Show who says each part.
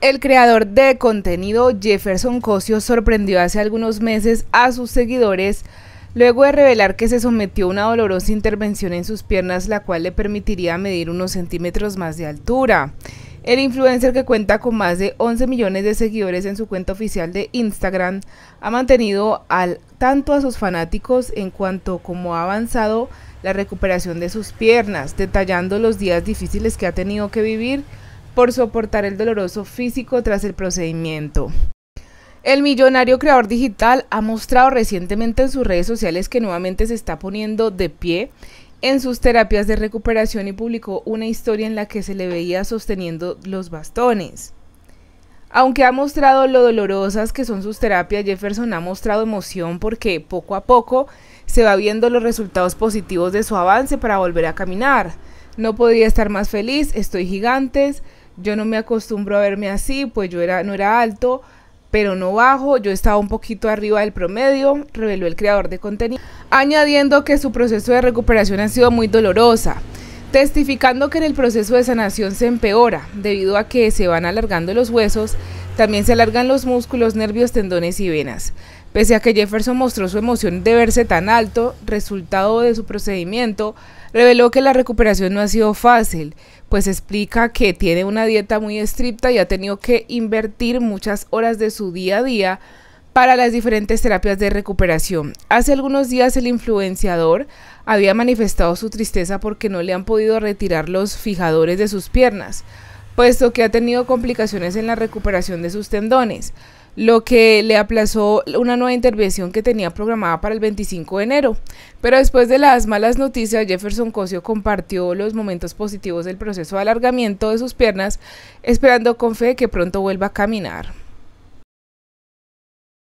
Speaker 1: El creador de contenido Jefferson Cosio sorprendió hace algunos meses a sus seguidores luego de revelar que se sometió a una dolorosa intervención en sus piernas la cual le permitiría medir unos centímetros más de altura. El influencer que cuenta con más de 11 millones de seguidores en su cuenta oficial de Instagram ha mantenido al tanto a sus fanáticos en cuanto como ha avanzado la recuperación de sus piernas, detallando los días difíciles que ha tenido que vivir por soportar el doloroso físico tras el procedimiento. El millonario creador digital ha mostrado recientemente en sus redes sociales que nuevamente se está poniendo de pie en sus terapias de recuperación y publicó una historia en la que se le veía sosteniendo los bastones. Aunque ha mostrado lo dolorosas que son sus terapias, Jefferson ha mostrado emoción porque poco a poco se va viendo los resultados positivos de su avance para volver a caminar. No podría estar más feliz, estoy gigantes, yo no me acostumbro a verme así, pues yo era, no era alto, pero no bajo, yo estaba un poquito arriba del promedio, reveló el creador de contenido, añadiendo que su proceso de recuperación ha sido muy dolorosa, testificando que en el proceso de sanación se empeora debido a que se van alargando los huesos también se alargan los músculos, nervios, tendones y venas. Pese a que Jefferson mostró su emoción de verse tan alto, resultado de su procedimiento, reveló que la recuperación no ha sido fácil, pues explica que tiene una dieta muy estricta y ha tenido que invertir muchas horas de su día a día para las diferentes terapias de recuperación. Hace algunos días el influenciador había manifestado su tristeza porque no le han podido retirar los fijadores de sus piernas puesto que ha tenido complicaciones en la recuperación de sus tendones, lo que le aplazó una nueva intervención que tenía programada para el 25 de enero. Pero después de las malas noticias, Jefferson Cosio compartió los momentos positivos del proceso de alargamiento de sus piernas, esperando con fe que pronto vuelva a caminar.